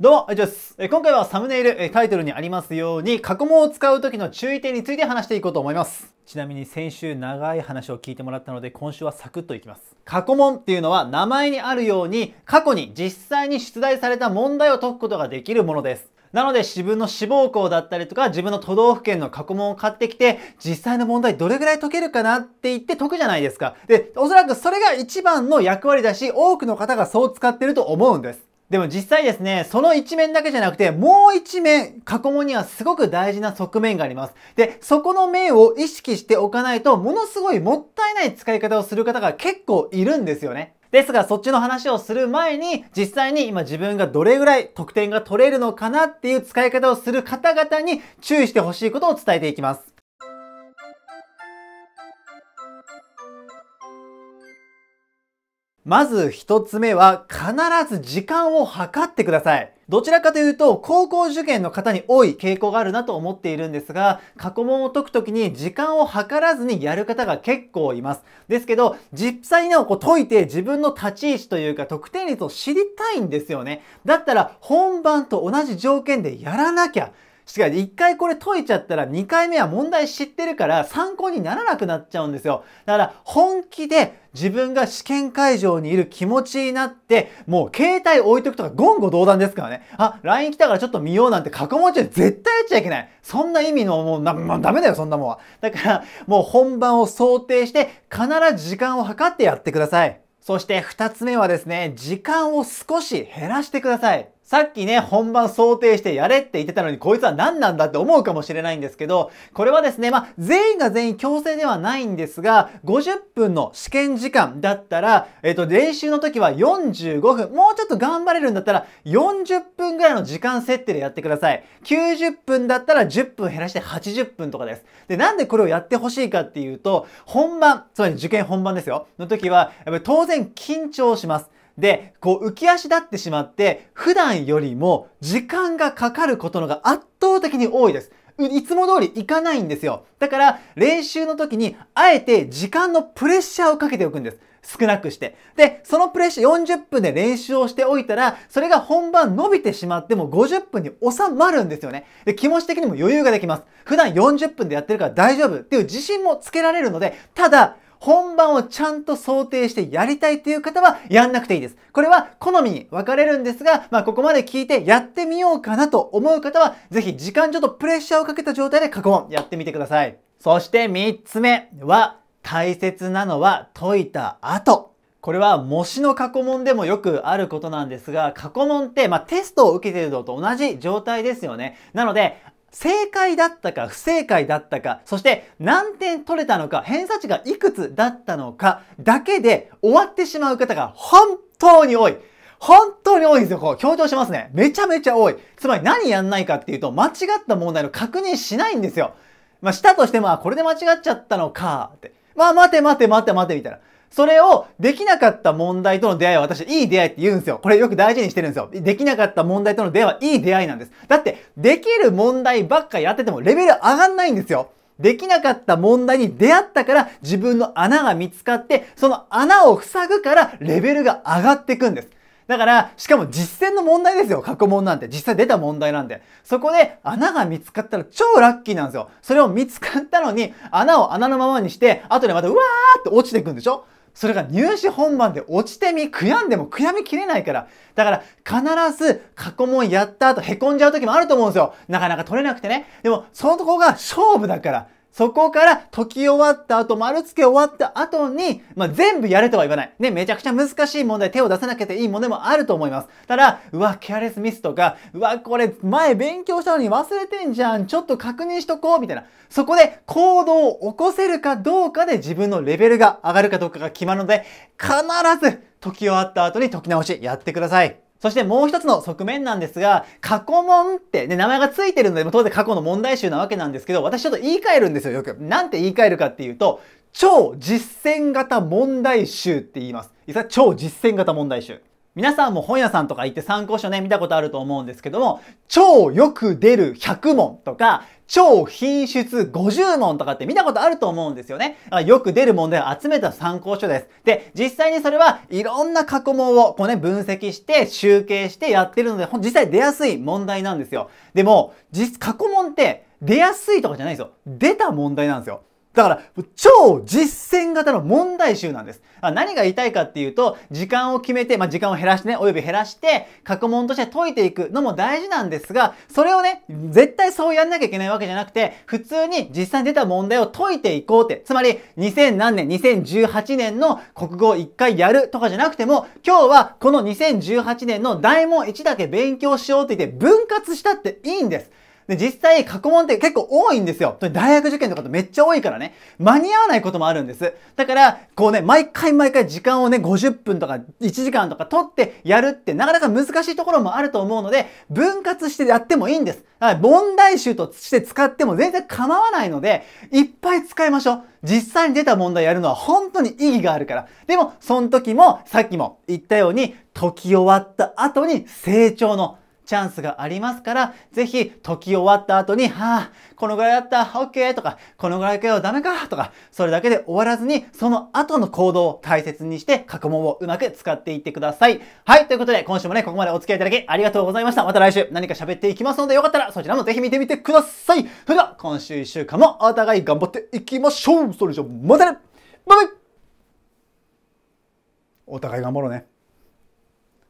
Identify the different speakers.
Speaker 1: どうも、あざいョス。今回はサムネイル、タイトルにありますように、過去問を使う時の注意点について話していこうと思います。ちなみに先週長い話を聞いてもらったので、今週はサクッといきます。過去問っていうのは名前にあるように、過去に実際に出題された問題を解くことができるものです。なので自分の志望校だったりとか自分の都道府県の過去問を買ってきて実際の問題どれぐらい解けるかなって言って解くじゃないですか。で、おそらくそれが一番の役割だし多くの方がそう使ってると思うんです。でも実際ですね、その一面だけじゃなくて、もう一面、過去問にはすごく大事な側面があります。で、そこの面を意識しておかないと、ものすごいもったいない使い方をする方が結構いるんですよね。ですが、そっちの話をする前に、実際に今自分がどれぐらい得点が取れるのかなっていう使い方をする方々に注意してほしいことを伝えていきます。まず一つ目は必ず時間を計ってください。どちらかというと、高校受験の方に多い傾向があるなと思っているんですが、過去問を解くときに時間を計らずにやる方が結構います。ですけど、実際にこう解いて自分の立ち位置というか得点率を知りたいんですよね。だったら本番と同じ条件でやらなきゃ。しかし一回これ解いちゃったら二回目は問題知ってるから参考にならなくなっちゃうんですよ。だから本気で自分が試験会場にいる気持ちになって、もう携帯置いとくとか言語道断ですからね。あ、LINE 来たからちょっと見ようなんて過去問中絶対やっちゃいけない。そんな意味のもうな、まあ、ダメだよ、そんなもんは。だから、もう本番を想定して、必ず時間を計ってやってください。そして二つ目はですね、時間を少し減らしてください。さっきね、本番想定してやれって言ってたのに、こいつは何なんだって思うかもしれないんですけど、これはですね、まあ、全員が全員強制ではないんですが、50分の試験時間だったら、えっ、と、練習の時は45分、もうちょっと頑張れるんだったら、40分ぐらいの時間設定でやってください。90分だったら10分減らして80分とかです。で、なんでこれをやってほしいかっていうと、本番、つまり受験本番ですよ、の時は、やっぱり当然緊張します。で、こう浮き足立ってしまって、普段よりも時間がかかることのが圧倒的に多いです。いつも通り行かないんですよ。だから、練習の時に、あえて時間のプレッシャーをかけておくんです。少なくして。で、そのプレッシャー40分で練習をしておいたら、それが本番伸びてしまっても50分に収まるんですよね。で、気持ち的にも余裕ができます。普段40分でやってるから大丈夫っていう自信もつけられるので、ただ、本番をちゃんと想定してやりたいという方はやんなくていいです。これは好みに分かれるんですが、まあ、ここまで聞いてやってみようかなと思う方は、ぜひ時間ちょっとプレッシャーをかけた状態で過去問やってみてください。そして3つ目は、大切なのは解いた後。これは模試の過去問でもよくあることなんですが、過去問って、まあ、テストを受けているのと同じ状態ですよね。なので、正解だったか不正解だったか、そして何点取れたのか、偏差値がいくつだったのかだけで終わってしまう方が本当に多い。本当に多いんですよ。こう強調しますね。めちゃめちゃ多い。つまり何やんないかっていうと、間違った問題の確認しないんですよ。まあ、したとしても、あ、これで間違っちゃったのか、って。まあ、待て待て待て待て、みたいな。それをできなかった問題との出会いは私、いい出会いって言うんですよ。これよく大事にしてるんですよ。できなかった問題との出会いはいい出会いなんです。だって、できる問題ばっかやっててもレベル上がんないんですよ。できなかった問題に出会ったから自分の穴が見つかって、その穴を塞ぐからレベルが上がっていくんです。だから、しかも実践の問題ですよ。過去問なんて。実際出た問題なんで。そこで穴が見つかったら超ラッキーなんですよ。それを見つかったのに、穴を穴のままにして、後でまたうわーって落ちていくんでしょそれが入試本番で落ちてみ悔やんでも悔やみきれないからだから必ず過去問やった後へこんじゃう時もあると思うんですよなかなか取れなくてねでもそのとこが勝負だからそこから解き終わった後、丸付け終わった後に、まあ、全部やれとは言わない。ね、めちゃくちゃ難しい問題、手を出さなきゃいいものもあると思います。ただ、うわ、ケアレスミスとか、うわ、これ前勉強したのに忘れてんじゃん、ちょっと確認しとこう、みたいな。そこで行動を起こせるかどうかで自分のレベルが上がるかどうかが決まるので、必ず解き終わった後に解き直しやってください。そしてもう一つの側面なんですが、過去問ってね、名前が付いてるので、当然過去の問題集なわけなんですけど、私ちょっと言い換えるんですよ、よく。なんて言い換えるかっていうと、超実践型問題集って言います。実は超実践型問題集。皆さんも本屋さんとか行って参考書ね、見たことあると思うんですけども、超よく出る100問とか、超品質50問とかって見たことあると思うんですよね。よく出る問題を集めた参考書です。で、実際にそれはいろんな過去問をこうね、分析して集計してやってるので、実際出やすい問題なんですよ。でも、実、過去問って出やすいとかじゃないんですよ。出た問題なんですよ。だから、超実践型の問題集なんです。何が言いたいかっていうと、時間を決めて、まあ、時間を減らしてね、および減らして、過去問として解いていくのも大事なんですが、それをね、絶対そうやんなきゃいけないわけじゃなくて、普通に実際に出た問題を解いていこうって、つまり、2000何年、2018年の国語を一回やるとかじゃなくても、今日はこの2018年の大問1だけ勉強しようって言って分割したっていいんです。で、実際、過去問って結構多いんですよ。大学受験とかとめっちゃ多いからね、間に合わないこともあるんです。だから、こうね、毎回毎回時間をね、50分とか1時間とか取ってやるってなかなか難しいところもあると思うので、分割してやってもいいんです。問題集として使っても全然構わないので、いっぱい使いましょう。実際に出た問題やるのは本当に意義があるから。でも、その時も、さっきも言ったように、解き終わった後に成長のチャンスがありますから、ぜひ、時終わった後に、はあ、このぐらいだった、オッケーとか、このぐらいかよ、ダメかとか、それだけで終わらずに、その後の行動を大切にして、過去問をうまく使っていってください。はい、ということで、今週もね、ここまでお付き合いいただきありがとうございました。また来週何か喋っていきますので、よかったらそちらもぜひ見てみてください。それでは、今週1週間もお互い頑張っていきましょう。それじゃ、またねバイバイお互い頑張ろうね。